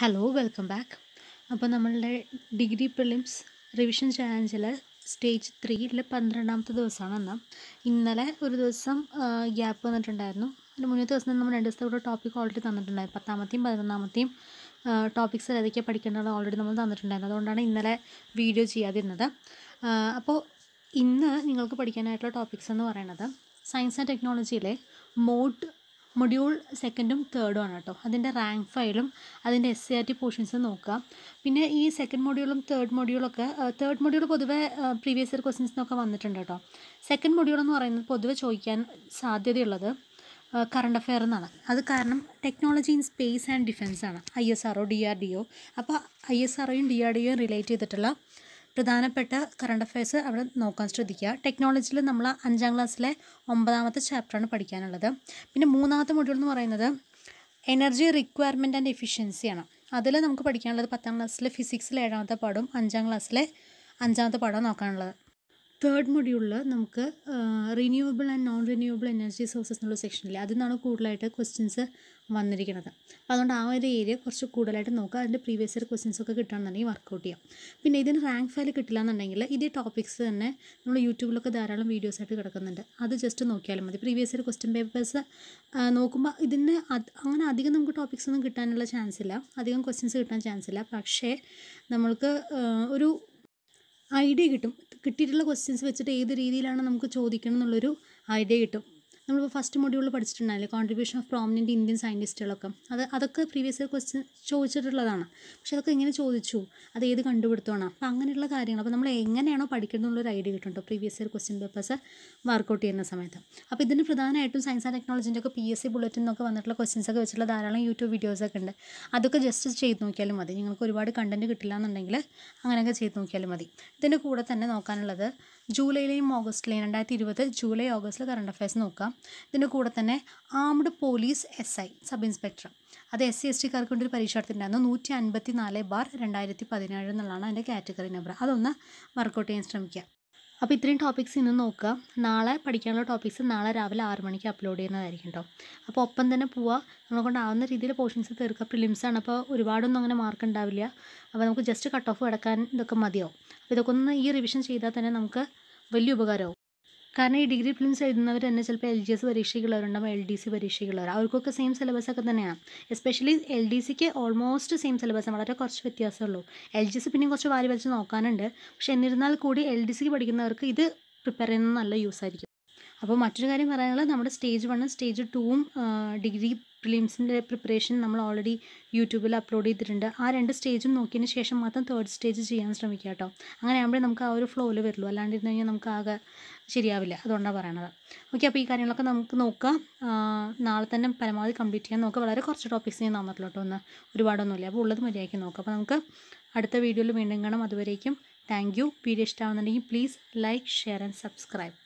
hello welcome back അപ്പോൾ നമ്മളുടെ degree prelims revision ചാലഞ്ചിൽ സ്റ്റേജ് ത്രീയിലെ പന്ത്രണ്ടാമത്തെ ദിവസമാണ് എന്നാൽ ഇന്നലെ ഒരു ദിവസം ഗ്യാപ്പ് വന്നിട്ടുണ്ടായിരുന്നു അതിൻ്റെ മുന്നേ ദിവസം നമ്മൾ രണ്ട് ദിവസത്തെ കൂടെ ടോപ്പിക് ഓൾറെഡി തന്നിട്ടുണ്ടായിരുന്നു പത്താമത്തെയും പതിനൊന്നാമത്തെയും ടോപ്പിക്സ് ഏതൊക്കെയാണ് പഠിക്കേണ്ടത് ഓൾറെഡി നമ്മൾ തന്നിട്ടുണ്ടായിരുന്നു അതുകൊണ്ടാണ് ഇന്നലെ വീഡിയോ ചെയ്യാതിരുന്നത് അപ്പോൾ ഇന്ന് നിങ്ങൾക്ക് പഠിക്കാനായിട്ടുള്ള ടോപ്പിക്സ് എന്ന് പറയുന്നത് സയൻസ് ആൻഡ് ടെക്നോളജിയിലെ മോഡ് മൊഡ്യൂൾ സെക്കൻഡും തേർഡും ആണ് കേട്ടോ അതിൻ്റെ റാങ്ക് ഫയലും അതിൻ്റെ എസ് സി ആർ ടി പോർഷൻസും നോക്കുക പിന്നെ ഈ സെക്കൻഡ് മൊഡ്യൂളും തേർഡ് മൊഡ്യൂളൊക്കെ തേർഡ് മൊഡ്യൂൾ പൊതുവെ പ്രീവിയസ് ഇയർ എന്നൊക്കെ വന്നിട്ടുണ്ട് കേട്ടോ സെക്കൻഡ് മൊഡ്യൂൾ എന്ന് പറയുന്നത് പൊതുവെ ചോദിക്കാൻ സാധ്യതയുള്ളത് കറണ്ട് അഫെയർ എന്നാണ് അത് കാരണം technology in space and defence ആണ് I S R O D R D O അപ്പോൾ ഐ എസ് ആർ ഒയും ഡി ആർ ഡി ഒയും റിലേറ്റ് ചെയ്തിട്ടുള്ള പ്രധാനപ്പെട്ട കറണ്ട് അഫയേഴ്സ് അവിടെ നോക്കാൻ ശ്രദ്ധിക്കുക ടെക്നോളജിയിൽ നമ്മൾ അഞ്ചാം ക്ലാസ്സിലെ ഒമ്പതാമത്തെ ചാപ്റ്ററാണ് പഠിക്കാനുള്ളത് പിന്നെ മൂന്നാമത്തെ മൊഡ്യൂൾ എന്ന് പറയുന്നത് എനർജി റിക്വയർമെൻ്റ് ആൻഡ് എഫിഷ്യൻസിയാണ് അതിൽ നമുക്ക് പഠിക്കാനുള്ളത് പത്താം ക്ലാസ്സിലെ ഫിസിക്സിലെ ഏഴാമത്തെ പാടും അഞ്ചാം ക്ലാസ്സിലെ അഞ്ചാമത്തെ പാഠം നോക്കാനുള്ളത് തേർഡ് മൊഡ്യൂളിൽ നമുക്ക് renewable and non renewable energy sources എന്നുള്ള സെക്ഷനിൽ അതിൽ നിന്നാണ് കൂടുതലായിട്ട് ക്വസ്റ്റ്യൻസ് വന്നിരിക്കുന്നത് അപ്പോൾ അതുകൊണ്ട് ആ ഒരു ഏരിയ കുറച്ച് കൂടുതലായിട്ട് നോക്കുക അതിൻ്റെ പ്രീവിയസ് ഇയർ ക്വസ്റ്റ്യൻസ് ഒക്കെ കിട്ടുകയാണെന്നുണ്ടെങ്കിൽ വർക്ക്ഔട്ട് ചെയ്യാം പിന്നെ ഇതിന് റാങ്ക് ഫയൽ കിട്ടില്ല എന്നുണ്ടെങ്കിൽ ഇതേ ടോപ്പിക്സ് തന്നെ നമ്മൾ യൂട്യൂബിലൊക്കെ ധാരാളം വീഡിയോസ് ആയിട്ട് കിടക്കുന്നുണ്ട് അത് ജസ്റ്റ് നോക്കിയാലും മതി പ്രീവിയസ് ഇയർ ക്വസ്റ്റ്യൻ പേപ്പേഴ്സ് നോക്കുമ്പോൾ ഇതിന് അങ്ങനെ അധികം നമുക്ക് ടോപ്പിക്സ് ഒന്നും കിട്ടാനുള്ള ചാൻസ് ഇല്ല അധികം ക്വസ്റ്റ്യൻസ് കിട്ടാൻ ചാൻസ് ഇല്ല പക്ഷേ നമ്മൾക്ക് ഒരു ഐഡിയ കിട്ടും കിട്ടിയിട്ടുള്ള ക്വസ്റ്റ്യൻസ് വെച്ചിട്ട് ഏത് രീതിയിലാണ് നമുക്ക് ചോദിക്കണം എന്നുള്ളൊരു ഐഡിയ കിട്ടും നമ്മൾ ഫസ്റ്റ് മൊഡ്യൂളിൽ പഠിച്ചിട്ടുണ്ടായില്ലേ കോൺട്രിബ്യൂഷൻ ഓഫ് പ്രോമിനൻറ്റ് ഇന്ത്യൻ സയൻറ്റിസ്റ്റുകളൊക്കെ അത് അതൊക്കെ പ്രീവിയസ് ഇയർ ക്വസ്റ്റ്യൻ ചോദിച്ചിട്ടുള്ളതാണ് പക്ഷെ അതൊക്കെ ഇങ്ങനെ ചോദിച്ചു അത് ഏത് കണ്ടുപിടുത്തമാണ് അപ്പോൾ അങ്ങനെയുള്ള കാര്യങ്ങൾ അപ്പോൾ നമ്മൾ എങ്ങനെയാണോ ഒരു ഐഡിയ കിട്ടുന്നുണ്ടോ previous year question papers work out ചെയ്യുന്ന സമയത്ത് അപ്പോൾ ഇതിന് പ്രധാനമായിട്ടും സയൻസ് ആൻഡ് ടെക്നോളജിൻ്റെ ഒക്കെ പി എസ് സി ബുള്ളറ്റിൻ എന്നൊക്കെ വന്നിട്ടുള്ള ക്വസ്റ്റ്യൻസ് ഒക്കെ വെച്ചിട്ടുള്ള ധാരാളം യൂട്യൂബ് വീഡിയോസൊക്കെ ഉണ്ട് അതൊക്കെ ജസ്റ്റ് ചെയ്ത് നോക്കിയാലും മതി നിങ്ങൾക്ക് ഒരുപാട് കണ്ടൻറ്റ് കിട്ടില്ല എന്നുണ്ടെങ്കിൽ അങ്ങനെയൊക്കെ ചെയ്ത് നോക്കിയാലും മതി ഇതിൻ്റെ കൂടെ തന്നെ നോക്കാനുള്ളത് ജൂലൈയിലെയും ഓഗസ്റ്റിലെയും രണ്ടായിരത്തി ഇരുപത് ജൂലൈ ഓഗസ്റ്റിൽ കറണ്ട് അഫയേഴ്സ് നോക്കാം ഇതിൻ്റെ കൂടെ തന്നെ armed police S I sub inspector അത് എസ് സി എസ് ടിക്കാർക്ക് വേണ്ടി ഒരു പരീക്ഷ നടത്തിയിട്ടുണ്ടായിരുന്നു നൂറ്റി അൻപത്തി നാല് ബാർ രണ്ടായിരത്തി പതിനേഴ് എന്നുള്ളതാണ് അതിൻ്റെ കാറ്റഗറി നമ്പർ അതൊന്ന് വർക്കൗട്ട് ചെയ്യാൻ ശ്രമിക്കുക അപ്പോൾ ഇത്രയും ടോപ്പിക്സ് ഇന്ന് നോക്കുക നാളെ പഠിക്കാനുള്ള ടോപ്പിക്സ് നാളെ രാവിലെ ആറ് മണിക്ക് അപ്ലോഡ് ചെയ്യുന്നതായിരിക്കും കേട്ടോ അപ്പോൾ ഒപ്പം തന്നെ പോവുക നമ്മളെ കൊണ്ടാവുന്ന രീതിയിൽ പോർഷൻസ് തീർക്കുക ആണ് അപ്പോൾ ഒരുപാടൊന്നും അങ്ങനെ മാർക്ക് ഉണ്ടാവില്ല അപ്പോൾ നമുക്ക് ജസ്റ്റ് കട്ട് ഓഫ് കിടക്കാൻ ഇതൊക്കെ മതിയാവും അപ്പോൾ ഇതൊക്കെ ഒന്ന് ഈ റിവിഷൻ ചെയ്താൽ തന്നെ നമുക്ക് വലിയ ഉപകാരമാവും കാരണം ഈ ഡിഗ്രി ഫിലിംസ് എഴുതുന്നവർ തന്നെ ചിലപ്പോൾ എൽ ജി എസ് പരീക്ഷയ്ക്കുള്ളവരുണ്ടാവും എൽ ഡി സി പരീക്ഷയ്ക്കുള്ളവർ അവർക്കൊക്കെ സെയിം സിലബസ് ഒക്കെ തന്നെയാണ് എസ്പെഷ്യലി എൽ ഡി സിക്ക് ഓൾമോസ്റ്റ് സെയിം സിലബസ് വളരെ കുറച്ച് വ്യത്യാസമുള്ളൂ എൽ ജി എസ് പിന്നെയും കുറച്ച് വാരി വലിച്ച് നോക്കാനുണ്ട് പക്ഷേ എന്നിരുന്നാൽ കൂടി എൽ ഡി സിക്ക് പഠിക്കുന്നവർക്ക് ഇത് പ്രിപ്പയർ ചെയ്യുന്നത് നല്ല യൂസ് ആയിരിക്കും അപ്പോൾ മറ്റൊരു കാര്യം പറയാനുള്ളത് നമ്മുടെ സ്റ്റേജ് വണ്ണും സ്റ്റേജ് ടൂവും ഡിഗ്രി പ്രിലിംസിൻ്റെ പ്രിപ്പറേഷൻ നമ്മൾ ഓൾറെഡി യൂട്യൂബിൽ അപ്ലോഡ് ചെയ്തിട്ടുണ്ട് ആ രണ്ട് സ്റ്റേജും നോക്കിയതിന് ശേഷം മാത്രം തേർഡ് സ്റ്റേജ് ചെയ്യാൻ ശ്രമിക്കുക കേട്ടോ അങ്ങനെ ആകുമ്പോഴേ നമുക്ക് ആ ഒരു ഫ്ലോയിൽ വരുള്ളൂ അല്ലാണ്ടിരുന്ന് കഴിഞ്ഞാൽ നമുക്ക് ആകെ ശരിയാവില്ല അതുകൊണ്ടാണ് പറയണത് ഓക്കെ അപ്പോൾ ഈ കാര്യങ്ങളൊക്കെ നമുക്ക് നോക്കാം നാളെ തന്നെ പരമാവധി കംപ്ലീറ്റ് ചെയ്യാൻ നോക്കുക വളരെ കുറച്ച് ടോപ്പിക്സ് ഞാൻ തന്നിട്ടുള്ളൂ കേട്ടോ ഒന്ന് ഒരുപാടൊന്നുമില്ല അപ്പോൾ ഉള്ളത് മര്യാദയ്ക്ക് നോക്കാം അപ്പോൾ നമുക്ക് അടുത്ത വീഡിയോയിൽ വീണ്ടും കാണാം അതുവരേക്കും താങ്ക് യു വീഡിയോ ഇഷ്ടമാണെന്നുണ്ടെങ്കിൽ please like share and subscribe